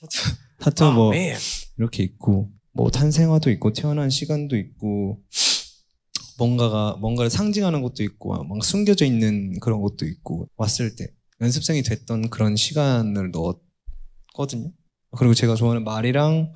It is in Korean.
타투, 타투 뭐 아, 뭐 man. 이렇게 있고 뭐 탄생화도 있고 태어난 시간도 있고 뭔가가 뭔가를 상징하는 것도 있고 막 숨겨져 있는 그런 것도 있고 왔을 때 연습생이 됐던 그런 시간을 넣었거든요. 그리고 제가 좋아하는 말이랑